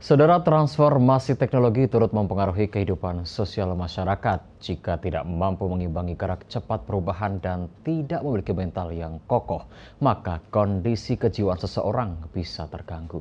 Saudara transformasi teknologi turut mempengaruhi kehidupan sosial masyarakat jika tidak mampu mengimbangi gerak cepat perubahan dan tidak memiliki mental yang kokoh, maka kondisi kejiwaan seseorang bisa terganggu.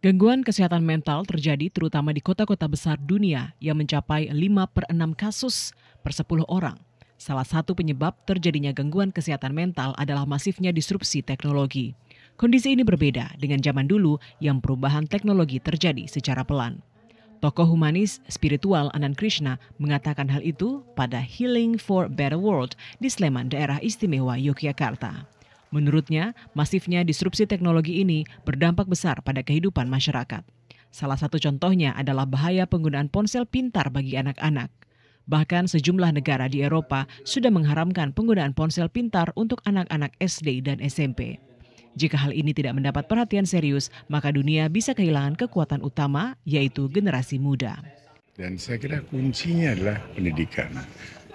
Gangguan kesehatan mental terjadi terutama di kota-kota besar dunia yang mencapai 5 per 6 kasus per 10 orang. Salah satu penyebab terjadinya gangguan kesehatan mental adalah masifnya disrupsi teknologi. Kondisi ini berbeda dengan zaman dulu yang perubahan teknologi terjadi secara pelan. Tokoh humanis spiritual Anand Krishna mengatakan hal itu pada Healing for Better World di Sleman, daerah istimewa Yogyakarta. Menurutnya, masifnya disrupsi teknologi ini berdampak besar pada kehidupan masyarakat. Salah satu contohnya adalah bahaya penggunaan ponsel pintar bagi anak-anak. Bahkan sejumlah negara di Eropa sudah mengharamkan penggunaan ponsel pintar untuk anak-anak SD dan SMP. Jika hal ini tidak mendapat perhatian serius, maka dunia bisa kehilangan kekuatan utama, yaitu generasi muda. Dan saya kira kuncinya adalah pendidikan.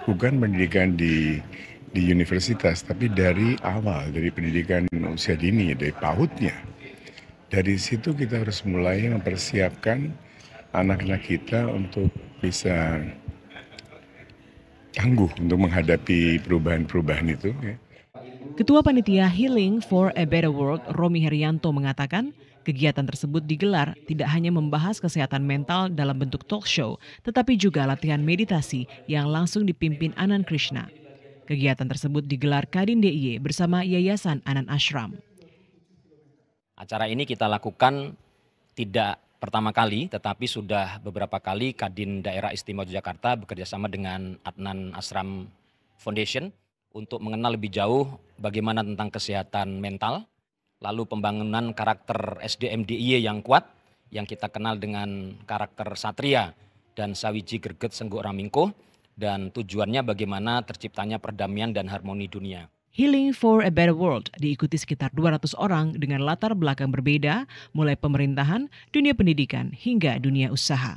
Bukan pendidikan di di universitas, tapi dari awal, dari pendidikan usia dini, dari pautnya. Dari situ kita harus mulai mempersiapkan anak-anak kita untuk bisa tangguh untuk menghadapi perubahan-perubahan itu. Ya. Ketua Panitia Healing for a Better World, Romi Herianto mengatakan, kegiatan tersebut digelar tidak hanya membahas kesehatan mental dalam bentuk talk show, tetapi juga latihan meditasi yang langsung dipimpin Anand Krishna. Kegiatan tersebut digelar Kadin DIY bersama Yayasan Anand Ashram. Acara ini kita lakukan tidak pertama kali, tetapi sudah beberapa kali Kadin Daerah Istimewa Yogyakarta bekerjasama dengan Adnan Asram Foundation untuk mengenal lebih jauh bagaimana tentang kesehatan mental, lalu pembangunan karakter SDM DIY yang kuat, yang kita kenal dengan karakter Satria dan Sawiji Greget Sengguk Ramingko, dan tujuannya bagaimana terciptanya perdamaian dan harmoni dunia. Healing for a Better World diikuti sekitar 200 orang dengan latar belakang berbeda, mulai pemerintahan, dunia pendidikan, hingga dunia usaha.